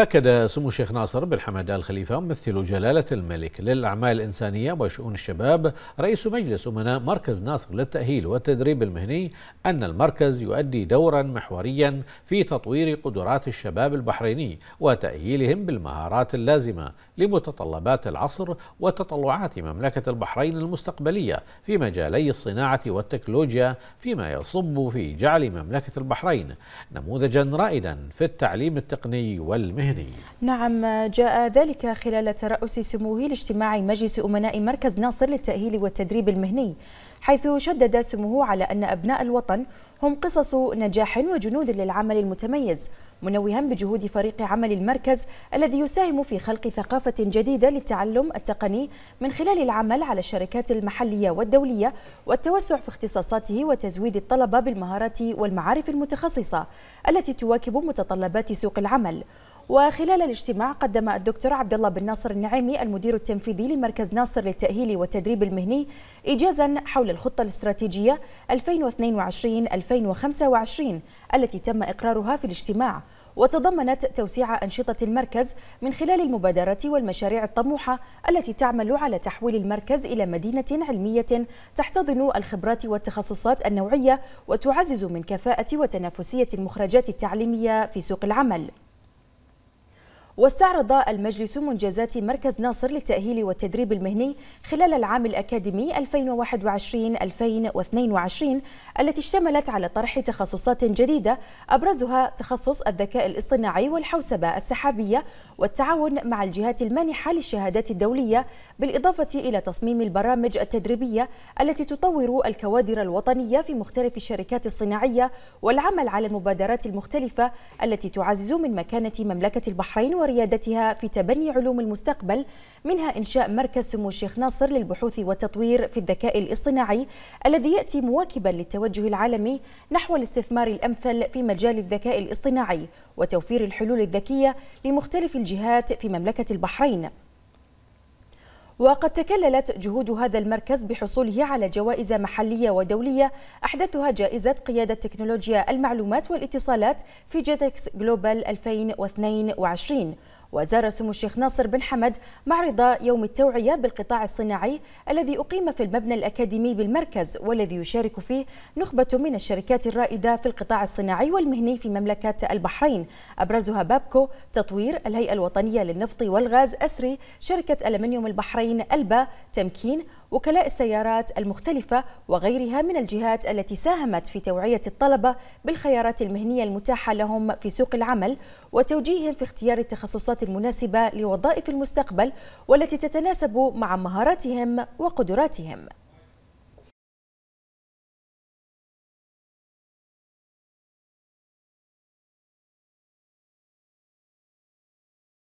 أكد سمو الشيخ ناصر بن حمد آل خليفة ممثل جلالة الملك للأعمال الإنسانية وشؤون الشباب رئيس مجلس أمناء مركز ناصر للتأهيل والتدريب المهني أن المركز يؤدي دورا محوريا في تطوير قدرات الشباب البحريني وتأهيلهم بالمهارات اللازمة لمتطلبات العصر وتطلعات مملكة البحرين المستقبلية في مجالي الصناعة والتكنولوجيا فيما يصب في جعل مملكة البحرين نموذجا رائدا في التعليم التقني والمهني الجماهيرية نعم جاء ذلك خلال ترأس سموه لاجتماع مجلس أمناء مركز ناصر للتأهيل والتدريب المهني حيث شدد سموه على أن أبناء الوطن هم قصص نجاح وجنود للعمل المتميز منوها بجهود فريق عمل المركز الذي يساهم في خلق ثقافة جديدة للتعلم التقني من خلال العمل على الشركات المحلية والدولية والتوسع في اختصاصاته وتزويد الطلبة بالمهارات والمعارف المتخصصة التي تواكب متطلبات سوق العمل وخلال الاجتماع قدم الدكتور عبد الله بن ناصر النعيمي المدير التنفيذي لمركز ناصر للتأهيل والتدريب المهني إجازا حول الخطة الاستراتيجية 2022-2025 التي تم إقرارها في الاجتماع وتضمنت توسيع أنشطة المركز من خلال المبادرات والمشاريع الطموحة التي تعمل على تحويل المركز إلى مدينة علمية تحتضن الخبرات والتخصصات النوعية وتعزز من كفاءة وتنافسية المخرجات التعليمية في سوق العمل واستعرض المجلس منجزات مركز ناصر للتأهيل والتدريب المهني خلال العام الأكاديمي 2021-2022 التي اشتملت على طرح تخصصات جديدة أبرزها تخصص الذكاء الاصطناعي والحوسبة السحابية والتعاون مع الجهات المانحة للشهادات الدولية بالإضافة إلى تصميم البرامج التدريبية التي تطور الكوادر الوطنية في مختلف الشركات الصناعية والعمل على المبادرات المختلفة التي تعزز من مكانة مملكة البحرين وريادتها في تبني علوم المستقبل منها إنشاء مركز سمو الشيخ ناصر للبحوث والتطوير في الذكاء الاصطناعي الذي يأتي مواكبا للتوجه العالمي نحو الاستثمار الأمثل في مجال الذكاء الاصطناعي وتوفير الحلول الذكية لمختلف الجهات في مملكة البحرين وقد تكللت جهود هذا المركز بحصوله على جوائز محلية ودولية أحدثها جائزة قيادة تكنولوجيا المعلومات والاتصالات في جيتكس جلوبال 2022 وزار سمو الشيخ ناصر بن حمد معرض يوم التوعية بالقطاع الصناعي الذي أقيم في المبنى الأكاديمي بالمركز والذي يشارك فيه نخبة من الشركات الرائدة في القطاع الصناعي والمهني في مملكة البحرين أبرزها بابكو تطوير الهيئة الوطنية للنفط والغاز أسري شركة ألمنيوم البحرين ألبا تمكين وكلاء السيارات المختلفة وغيرها من الجهات التي ساهمت في توعية الطلبة بالخيارات المهنية المتاحة لهم في سوق العمل وتوجيههم في اختيار التخصصات المناسبة لوظائف المستقبل والتي تتناسب مع مهاراتهم وقدراتهم